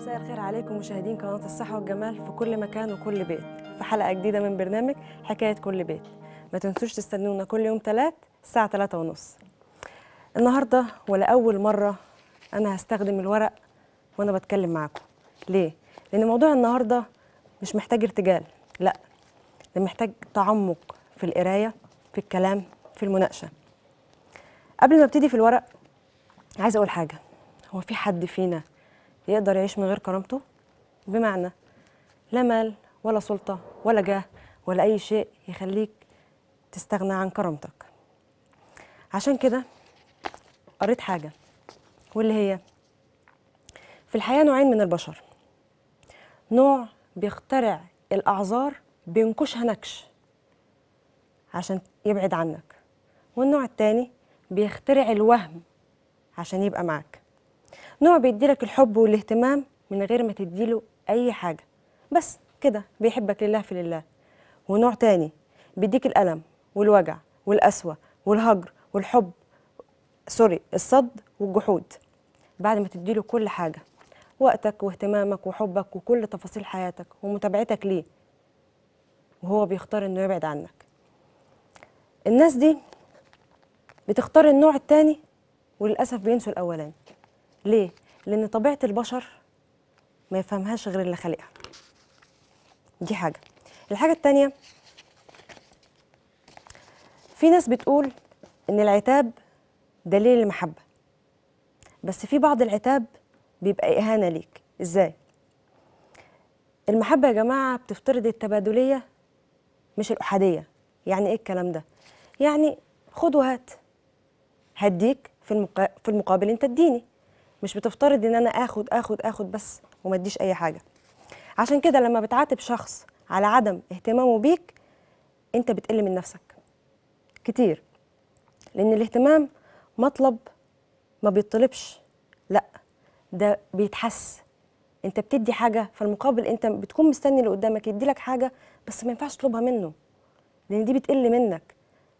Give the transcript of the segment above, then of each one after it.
مساء الخير عليكم مشاهدين قناة الصحة والجمال في كل مكان وكل بيت في حلقة جديدة من برنامج حكاية كل بيت ما تنسوش تستنونا كل يوم ثلاث الساعة ثلاثة ونص النهاردة ولأول مرة أنا هستخدم الورق وأنا بتكلم معاكم ليه؟ لأن موضوع النهاردة مش محتاج ارتجال لا ده محتاج تعمق في القراية في الكلام في المناقشة قبل ما ابتدي في الورق عايز أقول حاجة هو في حد فينا يقدر يعيش من غير كرامته بمعنى لا مال ولا سلطة ولا جاه ولا أي شيء يخليك تستغنى عن كرامتك عشان كده قريت حاجة واللي هي في الحياة نوعين من البشر نوع بيخترع الأعذار بينكشها نكش عشان يبعد عنك والنوع التاني بيخترع الوهم عشان يبقى معاك نوع بيديلك الحب والاهتمام من غير ما تديله أي حاجة بس كده بيحبك لله في لله ونوع تاني بيديك الألم والوجع والقسوة والهجر والحب سوري الصد والجحود بعد ما تديله كل حاجة وقتك واهتمامك وحبك وكل تفاصيل حياتك ومتابعتك ليه وهو بيختار انه يبعد عنك الناس دي بتختار النوع التاني وللأسف بينسوا الأولاني ليه؟ لأن طبيعة البشر ما يفهمهاش غير اللي خالقها دي حاجة الحاجة التانية في ناس بتقول إن العتاب دليل المحبة بس في بعض العتاب بيبقى إهانة ليك إزاي؟ المحبة يا جماعة بتفترض التبادلية مش الأحادية يعني إيه الكلام ده؟ يعني خد وهات هديك في, في المقابل أنت اديني مش بتفترض ان انا اخد اخد اخد بس وما اديش اي حاجه عشان كده لما بتعاتب شخص على عدم اهتمامه بيك انت بتقل من نفسك كتير لان الاهتمام مطلب ما بيطلبش لا ده بيتحس انت بتدي حاجه فالمقابل انت بتكون مستني اللي قدامك يدي لك حاجه بس ما ينفعش تطلبها منه لان دي بتقل منك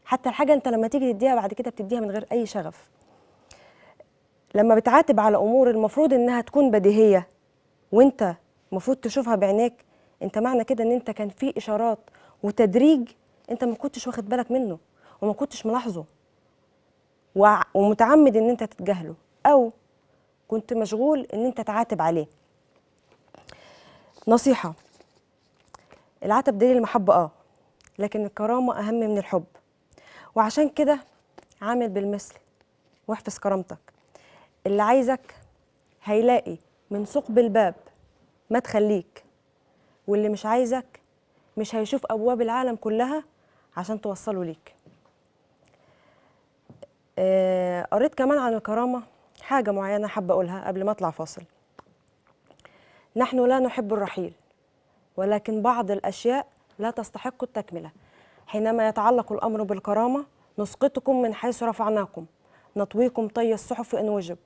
حتى الحاجه انت لما تيجي تديها بعد كده بتديها من غير اي شغف لما بتعاتب على امور المفروض انها تكون بديهيه وانت المفروض تشوفها بعينيك انت معنى كده ان انت كان في اشارات وتدريج انت ما كنتش واخد بالك منه وما كنتش ملاحظه ومتعمد ان انت تتجاهله او كنت مشغول ان انت تعاتب عليه نصيحه العتب دليل المحبه اه لكن الكرامه اهم من الحب وعشان كده عامل بالمثل واحفظ كرامتك اللي عايزك هيلاقي من ثقب الباب ما تخليك واللي مش عايزك مش هيشوف أبواب العالم كلها عشان توصله ليك آه، قريت كمان عن الكرامة حاجة معينة حابة أقولها قبل ما أطلع فاصل نحن لا نحب الرحيل ولكن بعض الأشياء لا تستحق التكملة حينما يتعلق الأمر بالكرامة نسقطكم من حيث رفعناكم نطويكم طي الصحف إن وجب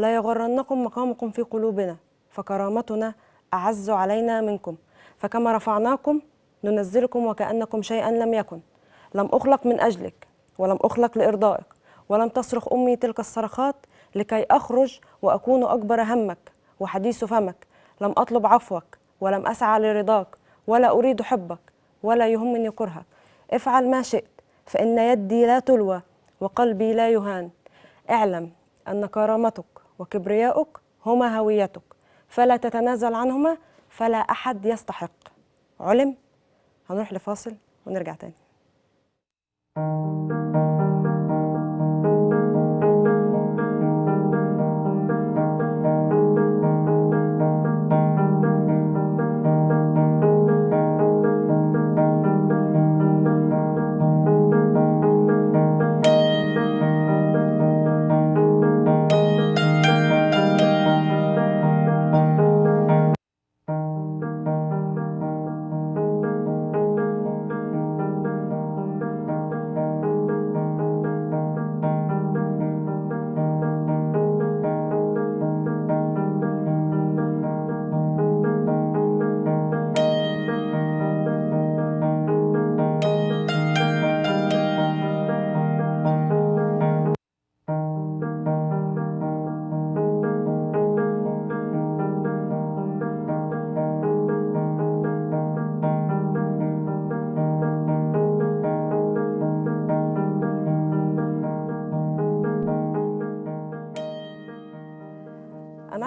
لا يغرنكم مقامكم في قلوبنا فكرامتنا أعز علينا منكم فكما رفعناكم ننزلكم وكأنكم شيئا لم يكن لم أخلق من أجلك ولم أخلق لإرضائك ولم تصرخ أمي تلك الصرخات لكي أخرج وأكون أكبر همك وحديث فمك لم أطلب عفوك ولم أسعى لرضاك ولا أريد حبك ولا يهمني كرهك افعل ما شئت فإن يدي لا تلوى وقلبي لا يهان اعلم أن كرامتك وكبرياؤك هما هويتك فلا تتنازل عنهما فلا أحد يستحق علم هنروح لفاصل ونرجع تاني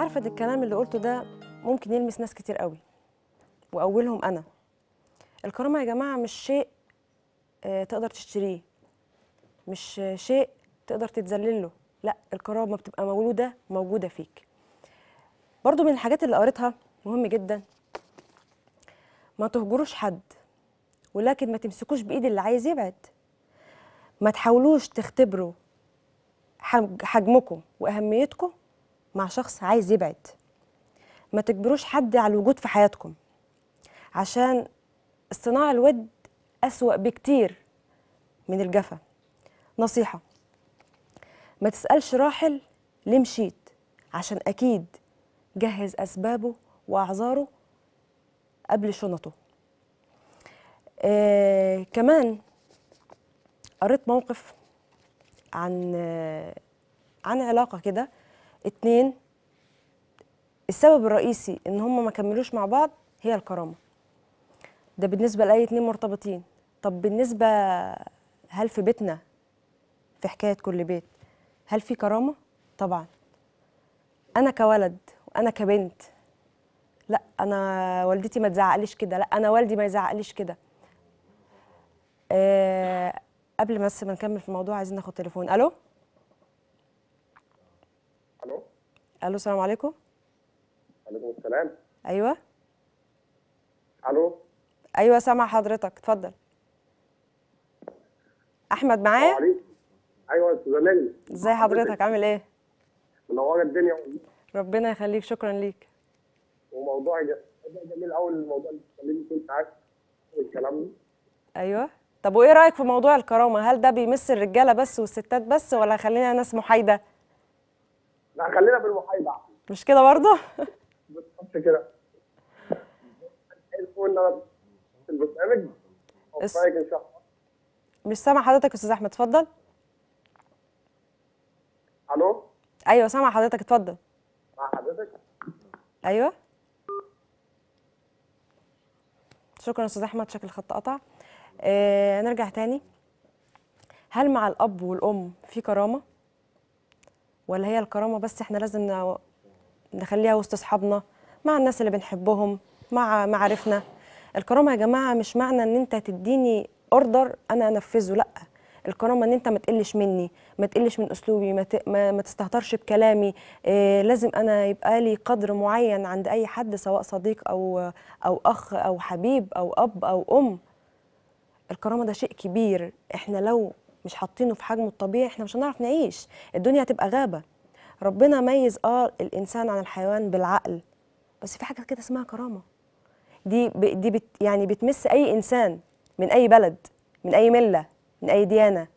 عارفه ده الكلام اللي قلته ده ممكن يلمس ناس كتير قوي واولهم انا الكرامه يا جماعه مش شيء آه، تقدر تشتريه مش شيء تقدر تتذلله لا الكرامه بتبقى مولوده موجوده فيك برضو من الحاجات اللي قريتها مهم جدا ما تهجروش حد ولكن ما تمسكوش بايد اللي عايز يبعد ما تحاولوش تختبروا حجمكم واهميتكم مع شخص عايز يبعد ما تجبروش حد على الوجود في حياتكم عشان اصطناع الود أسوأ بكتير من الجفا نصيحة ما تسألش راحل ليه مشيت عشان أكيد جهز أسبابه وأعذاره قبل شنطه آه كمان قريت موقف عن آه عن علاقة كده اتنين السبب الرئيسي ان هم ما كملوش مع بعض هي الكرامه ده بالنسبه لاي اتنين مرتبطين طب بالنسبه هل في بيتنا في حكايه كل بيت هل في كرامه طبعا انا كولد وانا كبنت لا انا والدتي ما تزعقليش كده لا انا والدي ما يزعقليش كده أه قبل بس ما نكمل في الموضوع عايزين ناخد تليفون الو الو السلام عليكم عليكم السلام ايوه الو ايوه سامع حضرتك اتفضل احمد معايا ايوه يا استاذ ازي حضرتك عامل ايه منوره الدنيا ربنا يخليك شكرا ليك وموضوع جميل قوي الموضوع اللي كنت عايز ساعات والكلام ده ايوه طب وايه رايك في موضوع الكرامه هل ده بيمس الرجاله بس والستات بس ولا خلينا ناس محايده لا خلينا في المحايده مش كده برضه؟ بالظبط كده البرنامج مش سامع حضرتك استاذ احمد اتفضل الو ايوه سامع حضرتك اتفضل مع حضرتك ايوه شكرا استاذ احمد شكل الخط قطع آه نرجع تاني هل مع الاب والام في كرامه ولا هي الكرامه بس احنا لازم نخليها وسط اصحابنا مع الناس اللي بنحبهم مع معارفنا الكرامه يا جماعه مش معنى ان انت تديني اوردر انا انفذه لا الكرامه ان انت ما تقلش مني ما تقلش من اسلوبي ما, ت... ما... ما تستهترش بكلامي إيه لازم انا يبقى لي قدر معين عند اي حد سواء صديق او او اخ او حبيب او اب او ام الكرامه ده شيء كبير احنا لو مش حاطينه في حجمه الطبيعي احنا مش هنعرف نعيش الدنيا هتبقى غابه ربنا ميز اه الانسان عن الحيوان بالعقل بس في حاجه كده اسمها كرامه دي ب... دي بت يعني بتمس اي انسان من اي بلد من اي مله من اي ديانه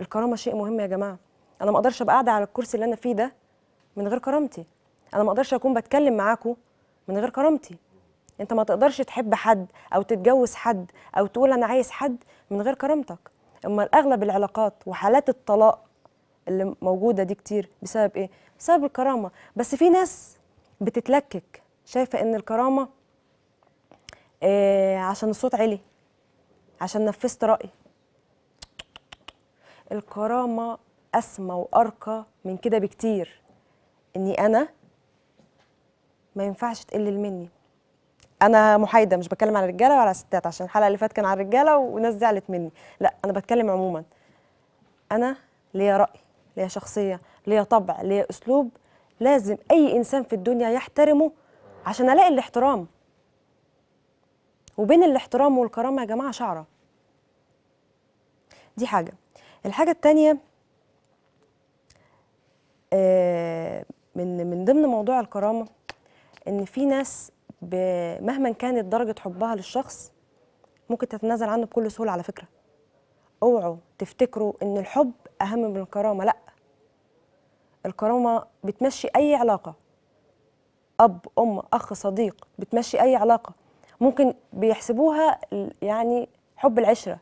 الكرامه شيء مهم يا جماعه انا ما اقدرش ابقى قاعده على الكرسي اللي انا فيه ده من غير كرامتي انا ما اقدرش اكون بتكلم معاكم من غير كرامتي انت ما تقدرش تحب حد او تتجوز حد او تقول انا عايز حد من غير كرامتك اما اغلب العلاقات وحالات الطلاق اللي موجوده دي كتير بسبب ايه بسبب الكرامه بس في ناس بتتلكك شايفه ان الكرامه إيه عشان الصوت عالي عشان نفذت رايي الكرامه اسمى وارقى من كده بكتير اني انا ما ينفعش تقلل مني انا محايده مش بتكلم على الرجاله ولا على الستات عشان الحلقه اللي فاتت كان على الرجاله وناس زعلت مني لا انا بتكلم عموما انا ليا راي ليا شخصيه ليا طبع ليا اسلوب لازم اي انسان في الدنيا يحترمه عشان الاقي الاحترام وبين الاحترام والكرامه يا جماعه شعره دي حاجه الحاجه الثانيه آه، من من ضمن موضوع الكرامه ان في ناس مهما كانت درجه حبها للشخص ممكن تتنازل عنه بكل سهوله على فكره اوعوا تفتكروا ان الحب اهم من الكرامه لا الكرامه بتمشي اي علاقه اب ام اخ صديق بتمشي اي علاقه ممكن بيحسبوها يعني حب العشره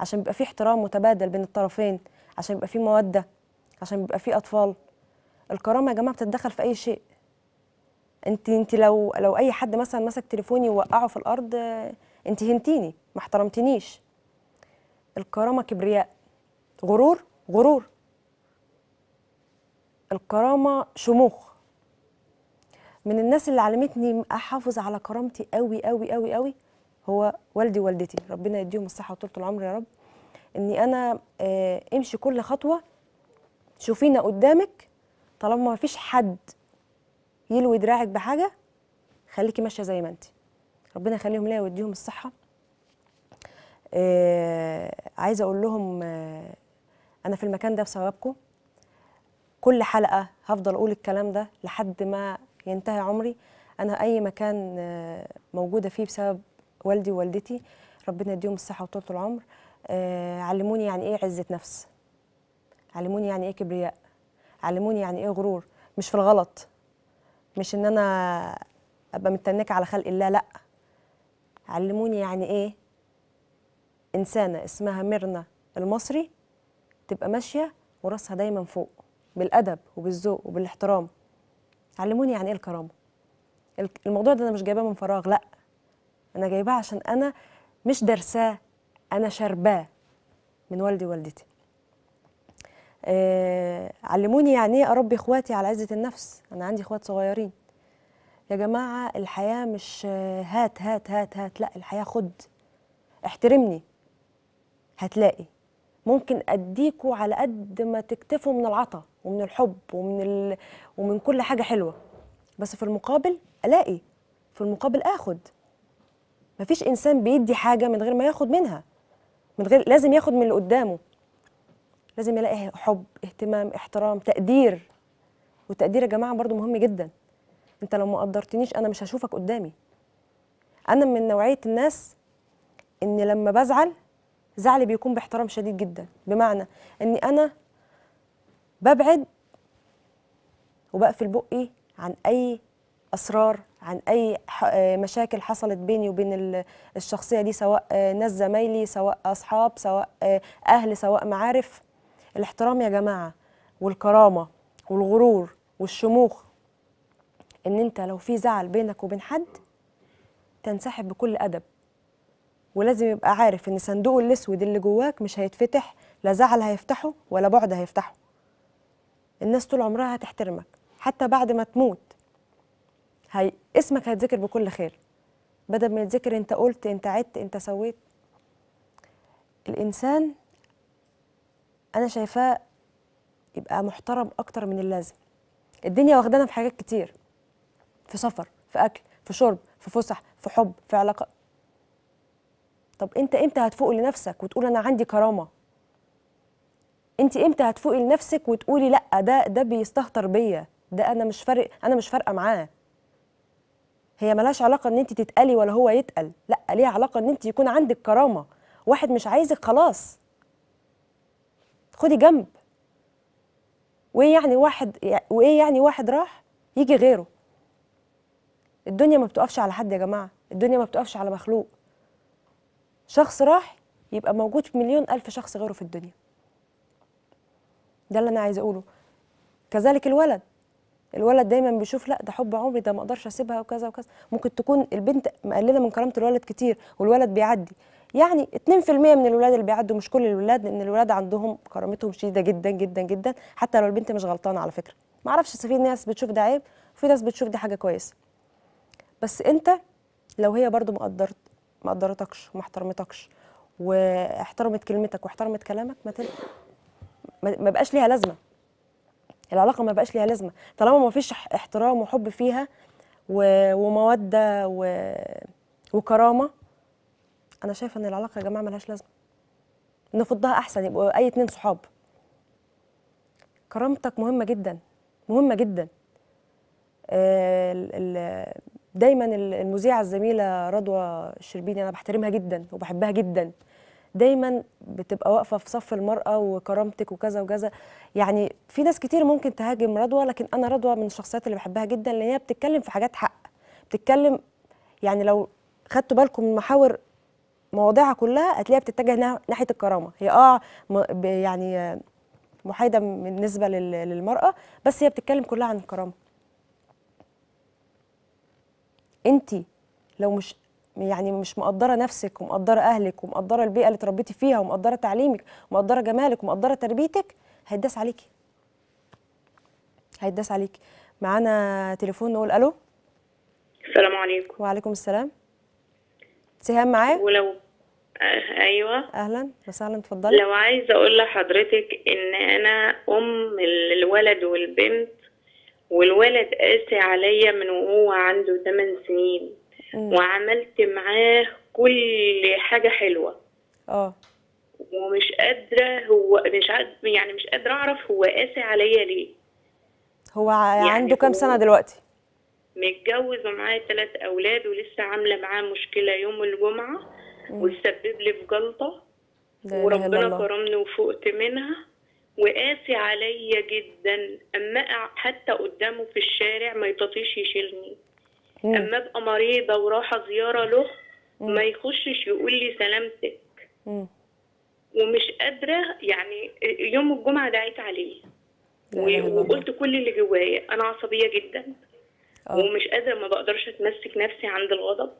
عشان بيبقى في احترام متبادل بين الطرفين عشان بيبقى في موده عشان بيبقى في اطفال الكرامه يا جماعه بتتدخل في اي شيء انت انت لو لو اي حد مثلا مسك تليفوني ووقعه في الارض انت هنتيني ما احترمتنيش الكرامه كبرياء غرور غرور الكرامه شموخ من الناس اللي علمتني احافظ على كرامتي قوي قوي قوي قوي هو والدي ووالدتي ربنا يديهم الصحه وطوله العمر يا رب اني انا آه، امشي كل خطوه شوفينا قدامك طالما ما فيش حد يلوي دراعك بحاجه خليكي ماشيه زي ما انت ربنا يخليهم ليا ويديهم الصحه آه عايزه اقول لهم آه انا في المكان ده بسببكم كل حلقه هفضل اقول الكلام ده لحد ما ينتهي عمري انا اي مكان آه موجوده فيه بسبب والدي ووالدتي ربنا يديهم الصحه وطول العمر آه علموني يعني ايه عزه نفس علموني يعني ايه كبرياء علموني يعني ايه غرور مش في الغلط مش ان انا ابقى متنكه على خلق الله لا علموني يعني ايه انسانه اسمها ميرنا المصري تبقى ماشيه وراسها دايما فوق بالادب وبالذوق وبالاحترام علموني يعني ايه الكرامه الموضوع ده انا مش جايباه من فراغ لا انا جايباه عشان انا مش درساه انا شارباه من والدي ووالدتي آه، علموني يعني ايه اربي اخواتي على عزه النفس انا عندي اخوات صغيرين يا جماعه الحياه مش آه، هات هات هات هات لا الحياه خد احترمني هتلاقي ممكن اديكوا على قد ما تكتفوا من العطا ومن الحب ومن ال... ومن كل حاجه حلوه بس في المقابل الاقي في المقابل اخد مفيش انسان بيدي حاجه من غير ما ياخد منها من غير لازم ياخد من اللي قدامه لازم يلاقي حب اهتمام احترام تقدير والتقدير يا جماعه برضو مهم جدا انت لو ما قدرتنيش انا مش هشوفك قدامي انا من نوعيه الناس ان لما بزعل زعلي بيكون باحترام شديد جدا بمعنى اني انا ببعد وبقفل بقي عن اي اسرار عن اي مشاكل حصلت بيني وبين الشخصيه دي سواء ناس زمايلي سواء اصحاب سواء اهل سواء معارف الاحترام يا جماعه والكرامه والغرور والشموخ ان انت لو في زعل بينك وبين حد تنسحب بكل ادب ولازم يبقى عارف ان صندوق الاسود اللي جواك مش هيتفتح لا زعل هيفتحه ولا بعد هيفتحه الناس طول عمرها هتحترمك حتى بعد ما تموت هي... اسمك هيتذكر بكل خير بدل ما يتذكر انت قلت انت عدت انت سويت الانسان انا شايفاه يبقى محترم اكتر من اللازم الدنيا واخدانا في حاجات كتير في سفر في اكل في شرب في فسح في حب في علاقه طب انت امتى هتفوق لنفسك وتقول انا عندي كرامه انت امتى هتفوقي لنفسك وتقولي لا ده ده بيستهتر بيا ده انا مش فارق انا مش فارقه معاه هي ملهاش علاقه ان انت تتقلي ولا هو يتقل لا ليها علاقه ان انت يكون عندك كرامه واحد مش عايزك خلاص خدي جنب وايه يعني واحد وايه يعني واحد راح يجي غيره الدنيا ما بتقفش على حد يا جماعه الدنيا ما بتقفش على مخلوق شخص راح يبقى موجود في مليون الف شخص غيره في الدنيا ده اللي انا عايزه اقوله كذلك الولد الولد دايما بيشوف لا ده حب عمري ده ما اقدرش اسيبها وكذا وكذا ممكن تكون البنت مقلله من كرامه الولد كتير والولد بيعدي يعني 2% من الولاد اللي بيعدوا مش كل الولاد لان الولاد عندهم كرامتهم شديده جدا جدا جدا حتى لو البنت مش غلطانه على فكره ما اعرفش في ناس بتشوف ده عيب وفي ناس بتشوف دي حاجه كويسه بس انت لو هي برضو مقدرت قدرتكش وما احترمتكش واحترمت كلمتك واحترمت كلامك ما تل... ما بقاش ليها لازمه العلاقه ما بقاش ليها لازمه طالما ما فيش احترام وحب فيها و... وموده و... وكرامه انا شايفه ان العلاقه يا جماعه ملهاش لازمه نفضها احسن يبقوا اي اتنين صحاب كرامتك مهمه جدا مهمه جدا آه، دايما المذيعه الزميله رضوى الشربيني انا بحترمها جدا وبحبها جدا دايما بتبقى واقفه في صف المراه وكرامتك وكذا وكذا يعني في ناس كتير ممكن تهاجم رضوى لكن انا رضوى من الشخصيات اللي بحبها جدا لان هي بتتكلم في حاجات حق بتتكلم يعني لو خدتوا بالكم من محاور مواضيعها كلها هتلاقيها بتتجه ناحيه الكرامه هي اه يعني محايده بالنسبه للمراه بس هي بتتكلم كلها عن الكرامه انت لو مش يعني مش مقدره نفسك ومقدره اهلك ومقدره البيئه اللي تربيتي فيها ومقدره تعليمك ومقدره جمالك ومقدره تربيتك هيداس عليكي هيداس عليكي معانا تليفون نقول الو السلام عليكم وعليكم السلام سهام معاه ولو ايوه اهلا وسهلا اتفضلي لو عايزه اقول لحضرتك ان انا ام الولد والبنت والولد قاسي عليا من وهو عنده 8 سنين مم. وعملت معاه كل حاجه حلوه اه ومش قادره هو مش عاد يعني مش قادره اعرف هو قاسي عليا ليه هو يعني عنده كام سنه دلوقتي متجوز ومعايا ثلاث أولاد ولسه عاملة معاه مشكلة يوم الجمعة وتسبب لي في جلطة وربنا كرمني وفقت منها وقاسي عليا جدا اما حتى قدامه في الشارع ما يطاطيش يشيلني مم. اما ابقى مريضه وراحه زياره له مم. ما يخشش يقول لي سلامتك مم. ومش قادره يعني يوم الجمعه دعيت عليه وقلت كل اللي جوايا انا عصبيه جدا أوه. ومش قادره ما بقدرش اتمسك نفسي عند الغضب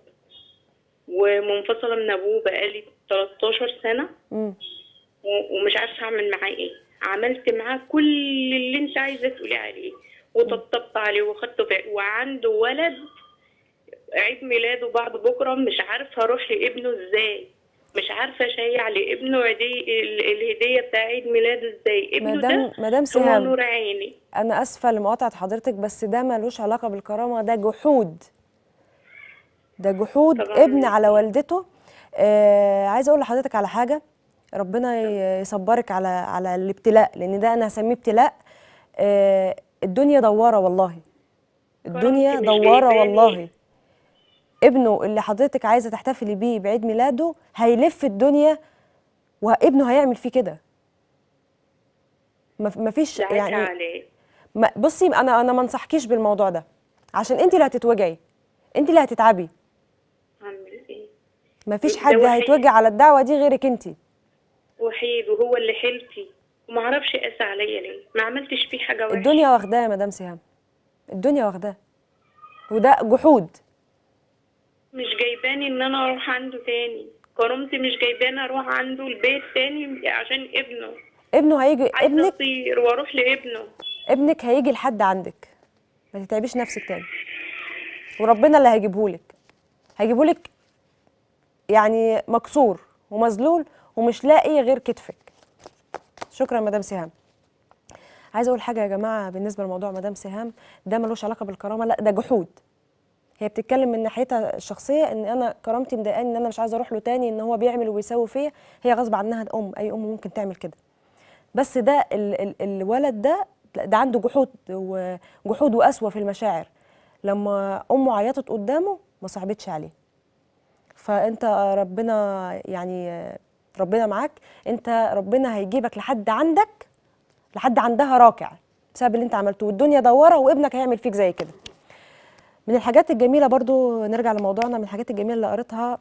ومنفصله من ابوه بقالي 13 سنه م. ومش عارفه اعمل معاه ايه عملت معاه كل اللي انت عايزه تقولي عليه وطبطبت عليه في... وعنده ولد عيد ميلاده بعد بكره مش عارفه اروح لابنه ازاي مش عارفه اشيع لابنه عيدي الهديه بتاع عيد ميلاده ازاي ابنه مدام ده مدام سهام نور عيني انا اسفه لمقاطعه حضرتك بس ده ملوش علاقه بالكرامه ده جحود ده جحود ابن على والدته آه عايزه اقول لحضرتك على حاجه ربنا يصبرك على على الابتلاء لان ده انا هسميه ابتلاء آه الدنيا دواره والله الدنيا دواره والله ابنه اللي حضرتك عايزه تحتفلي بيه بعيد ميلاده هيلف الدنيا وابنه هيعمل فيه كده مفيش يعني ما بصي انا انا ما انصحكيش بالموضوع ده عشان انت اللي هتتوجعي انت اللي هتتعبي إيه؟ مفيش حد هيتوجع على الدعوه دي غيرك انت وحيد وهو اللي حلمتي وما اعرفش قاسى عليا ليه ما عملتش فيه حاجه وحشه الدنيا واخداه يا مدام سهام الدنيا واخداه وده جحود مش جايباني ان انا اروح عنده تاني كرامتي مش جايباني اروح عنده البيت تاني عشان ابنه ابنه هيجي ابنك اطير واروح لابنه ابنك هيجي لحد عندك ما تتعبيش نفسك تاني وربنا اللي هيجيبهولك هيجيبهولك يعني مكسور ومذلول ومش لاقي غير كتفك شكرا مدام سهام عايزه اقول حاجه يا جماعه بالنسبه لموضوع مدام سهام ده ملوش علاقه بالكرامه لا ده جحود هي بتتكلم من ناحيتها الشخصيه ان انا كرامتي مضايقاني ان انا مش عايزه اروح له تاني ان هو بيعمل وبيساوي فيا هي غصب عنها الام اي ام ممكن تعمل كده بس ده ال ال الولد ده ده عنده جحود وجحود وقسوه في المشاعر لما امه عيطت قدامه ما صعبتش عليه فانت ربنا يعني ربنا معاك انت ربنا هيجيبك لحد عندك لحد عندها راكع بسبب اللي انت عملته والدنيا دوره وابنك هيعمل فيك زي كده من الحاجات الجميله برضو نرجع لموضوعنا من الحاجات الجميله اللي قريتها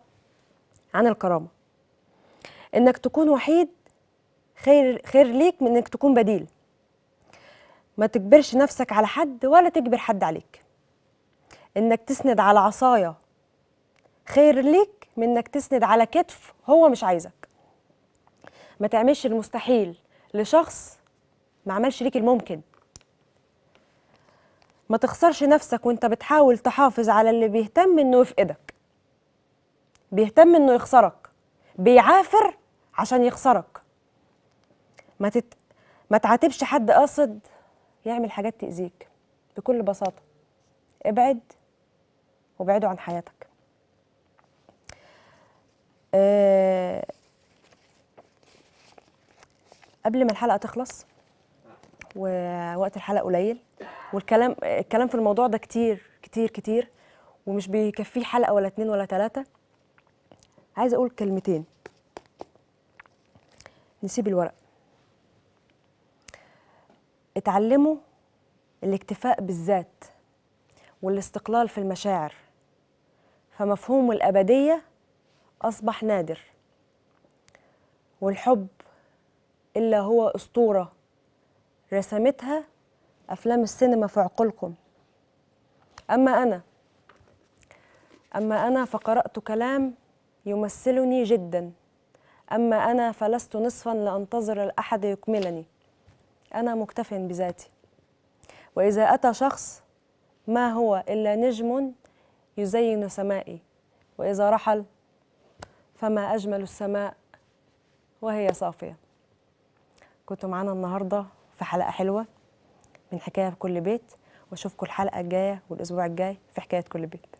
عن الكرامه انك تكون وحيد خير خير ليك من انك تكون بديل ما تجبرش نفسك على حد ولا تجبر حد عليك انك تسند على عصايا خير ليك من انك تسند على كتف هو مش عايزك ما تعملش المستحيل لشخص ما عملش ليك الممكن ما تخسرش نفسك وانت بتحاول تحافظ على اللي بيهتم انه يفقدك بيهتم انه يخسرك بيعافر عشان يخسرك ما تت... ما تعاتبش حد قاصد يعمل حاجات تأذيك بكل بساطة ابعد وابعده عن حياتك أه... قبل ما الحلقة تخلص ووقت الحلقة قليل والكلام الكلام في الموضوع ده كتير كتير كتير ومش بيكفيه حلقه ولا اتنين ولا تلاته عايزه اقول كلمتين نسيب الورق اتعلموا الاكتفاء بالذات والاستقلال في المشاعر فمفهوم الابديه اصبح نادر والحب الا هو اسطوره رسمتها أفلام السينما في عقولكم أما أنا أما أنا فقرأت كلام يمثلني جدا أما أنا فلست نصفا لأنتظر الاحد يكملني أنا مكتف بذاتي وإذا أتى شخص ما هو إلا نجم يزين سمائي وإذا رحل فما أجمل السماء وهي صافية كنتوا معانا النهاردة في حلقة حلوة من حكايه في كل بيت واشوفكم الحلقه الجايه والاسبوع الجاي في حكايه كل بيت